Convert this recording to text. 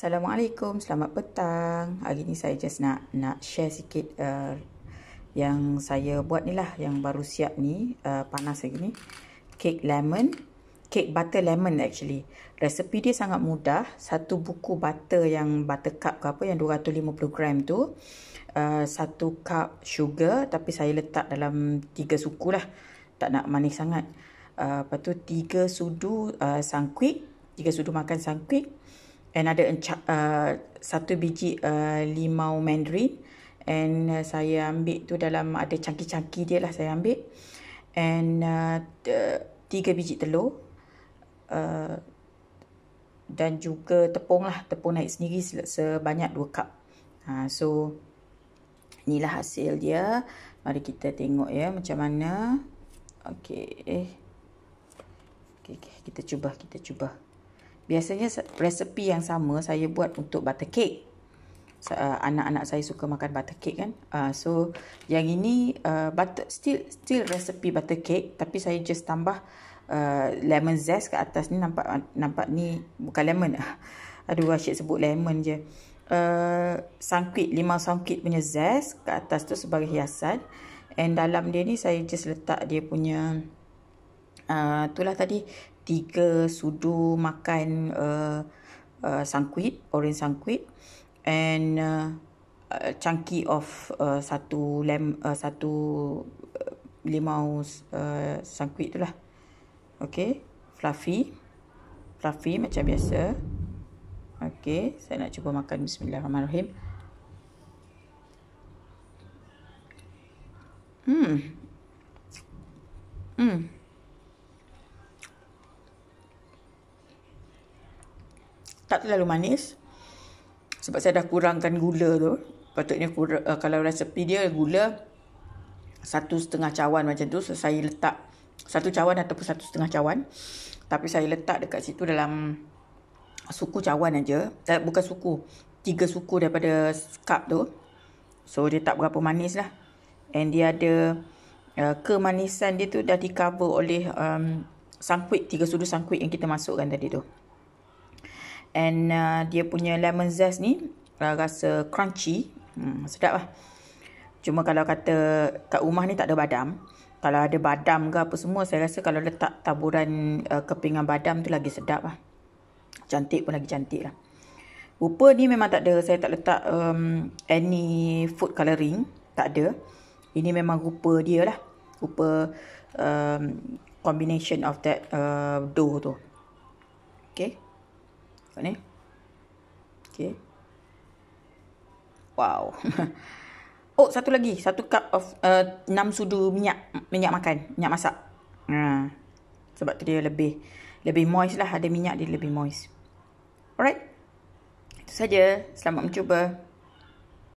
Assalamualaikum, selamat petang. Hari ni saya just nak nak share sikit uh, yang saya buat ni lah, yang baru siap ni, uh, panas lagi ni. Cake lemon, cake butter lemon actually. Resepi dia sangat mudah, satu buku butter yang butter cup ke apa yang 250 gram tu. Uh, satu cup sugar tapi saya letak dalam tiga suku lah. Tak nak manis sangat. Uh, lepas tu tiga sudu uh, sangkuit. Tiga sudu makan sangkuit and ada uh, satu biji uh, limau mandarin and uh, saya ambil tu dalam ada cangkir-cangkir dia lah saya ambil and uh, tiga biji telur uh, dan juga tepung lah tepung naik sendiri sebanyak dua kap. ha, so inilah hasil dia mari kita tengok ya macam mana okay, eh. okay, okay kita cuba kita cuba Biasanya resepi yang sama saya buat untuk butter cake. Uh, anak-anak saya suka makan butter cake kan. Uh, so yang ini uh, butter, still still resepi butter cake tapi saya just tambah uh, lemon zest kat atas ni nampak nampak ni bukan lemon lah. Aduh asyik sebut lemon je. Uh, sangkit, limau sangkit punya zest kat atas tu sebagai hiasan. And dalam dia ni saya just letak dia punya... Ah, itulah tadi tiga sudu makan uh, eh, uh, eh, sangkuit, orange sangkuit and uh, chunky of uh, satu lem uh, satu limau uh, sangkuit lah. Okay, fluffy. Fluffy macam biasa. Okay, saya nak cuba makan Bismillahirrahmanirrahim. Hmm. tak terlalu manis sebab saya dah kurangkan gula tu patutnya eh, kalau resepi dia gula satu setengah cawan macam tu so, saya letak satu cawan ataupun satu setengah cawan tapi saya letak dekat situ dalam suku cawan aja eh, bukan suku tiga suku daripada cup tu so dia tak berapa manis lah and dia ada uh, kemanisan dia tu dah di cover oleh um, sangkuit tiga sudu sangkuit yang kita masukkan tadi tu And uh, dia punya lemon zest ni uh, rasa crunchy. Hmm, sedap lah. Cuma kalau kata kat rumah ni tak ada badam. Kalau ada badam ke apa semua, saya rasa kalau letak taburan uh, kepingan badam tu lagi sedap lah. Cantik pun lagi cantik lah. Rupa ni memang tak ada. Saya tak letak um, any food colouring. Tak ada. Ini memang rupa dia lah. Rupa um, combination of that uh, dough tu. Okay hapa ni okay. wow oh satu lagi satu cup of uh, enam sudu minyak minyak makan minyak masak ha uh, sebab tu dia lebih lebih moist lah ada minyak dia lebih moist alright itu saja selamat mencuba